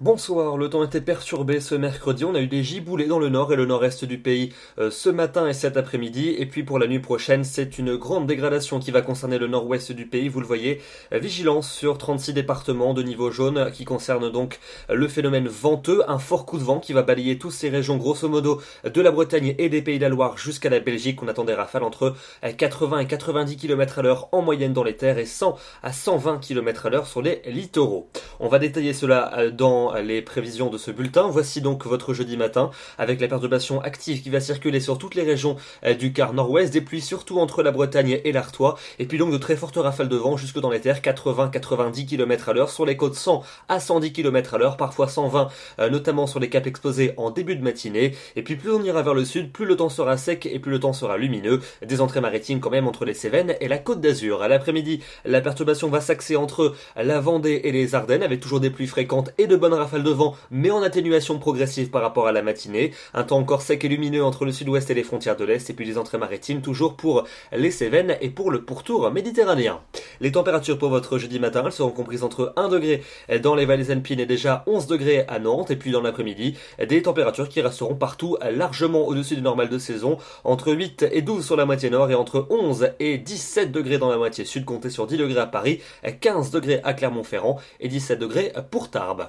Bonsoir, le temps était perturbé ce mercredi, on a eu des giboulées dans le nord et le nord-est du pays euh, ce matin et cet après-midi, et puis pour la nuit prochaine, c'est une grande dégradation qui va concerner le nord-ouest du pays, vous le voyez, euh, vigilance sur 36 départements de niveau jaune qui concerne donc le phénomène venteux, un fort coup de vent qui va balayer toutes ces régions grosso modo de la Bretagne et des pays de la Loire jusqu'à la Belgique, on attend des rafales entre 80 euh, et 90 km à l'heure en moyenne dans les terres et 100 à 120 km à l'heure sur les littoraux. On va détailler cela dans les prévisions de ce bulletin. Voici donc votre jeudi matin avec la perturbation active qui va circuler sur toutes les régions euh, du quart nord-ouest, des pluies surtout entre la Bretagne et l'Artois, et puis donc de très fortes rafales de vent jusque dans les terres, 80-90 km à l'heure, sur les côtes 100 à 110 km à l'heure, parfois 120, euh, notamment sur les caps exposés en début de matinée, et puis plus on ira vers le sud, plus le temps sera sec et plus le temps sera lumineux, des entrées maritimes quand même entre les Cévennes et la côte d'Azur. À l'après-midi, la perturbation va s'axer entre la Vendée et les Ardennes, avec toujours des pluies fréquentes et de bonnes rafales de vent, mais en atténuation progressive par rapport à la matinée. Un temps encore sec et lumineux entre le sud-ouest et les frontières de l'Est, et puis des entrées maritimes toujours pour les Cévennes et pour le pourtour méditerranéen. Les températures pour votre jeudi matin, elles seront comprises entre 1 degré dans les vallées alpines et déjà 11 degrés à Nantes, et puis dans l'après-midi, des températures qui resteront partout largement au-dessus du normal de saison, entre 8 et 12 sur la moitié nord et entre 11 et 17 degrés dans la moitié sud, comptez sur 10 degrés à Paris, 15 degrés à Clermont-Ferrand et 17 degrés pour Tarbes.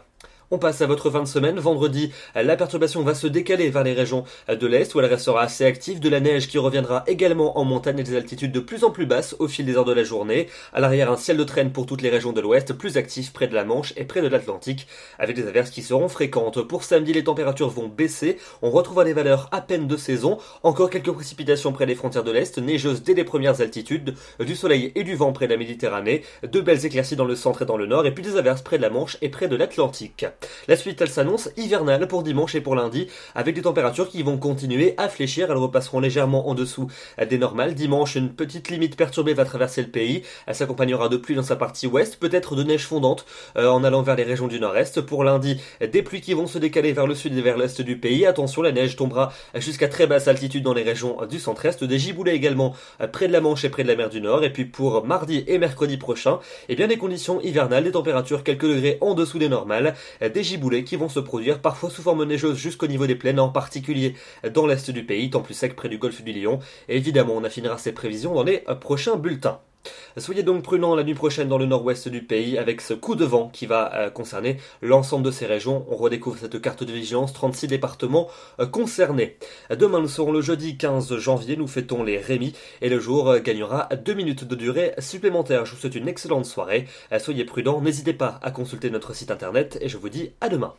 On passe à votre fin de semaine. Vendredi, la perturbation va se décaler vers les régions de l'Est où elle restera assez active. De la neige qui reviendra également en montagne et des altitudes de plus en plus basses au fil des heures de la journée. À l'arrière, un ciel de traîne pour toutes les régions de l'Ouest, plus actif près de la Manche et près de l'Atlantique, avec des averses qui seront fréquentes. Pour samedi, les températures vont baisser. On retrouvera des valeurs à peine de saison. Encore quelques précipitations près des frontières de l'Est, neigeuses dès les premières altitudes, du soleil et du vent près de la Méditerranée, de belles éclaircies dans le centre et dans le nord, et puis des averses près de la Manche et près de l'Atlantique. La suite, elle s'annonce hivernale pour dimanche et pour lundi, avec des températures qui vont continuer à fléchir. Elles repasseront légèrement en dessous des normales. Dimanche, une petite limite perturbée va traverser le pays. Elle s'accompagnera de pluie dans sa partie ouest, peut-être de neige fondante euh, en allant vers les régions du nord-est. Pour lundi, des pluies qui vont se décaler vers le sud et vers l'est du pays. Attention, la neige tombera jusqu'à très basse altitude dans les régions du centre-est. Des giboulées également euh, près de la Manche et près de la mer du Nord. Et puis pour mardi et mercredi prochain, eh bien des conditions hivernales, des températures quelques degrés en dessous des normales, des giboulées qui vont se produire parfois sous forme neigeuse jusqu'au niveau des plaines, en particulier dans l'est du pays, tant plus sec près du golfe du Lion. évidemment, on affinera ces prévisions dans les prochains bulletins. Soyez donc prudents la nuit prochaine dans le nord-ouest du pays avec ce coup de vent qui va euh, concerner l'ensemble de ces régions. On redécouvre cette carte de vigilance, 36 départements euh, concernés. Demain nous serons le jeudi 15 janvier, nous fêtons les Rémi et le jour euh, gagnera 2 minutes de durée supplémentaire. Je vous souhaite une excellente soirée, soyez prudents, n'hésitez pas à consulter notre site internet et je vous dis à demain.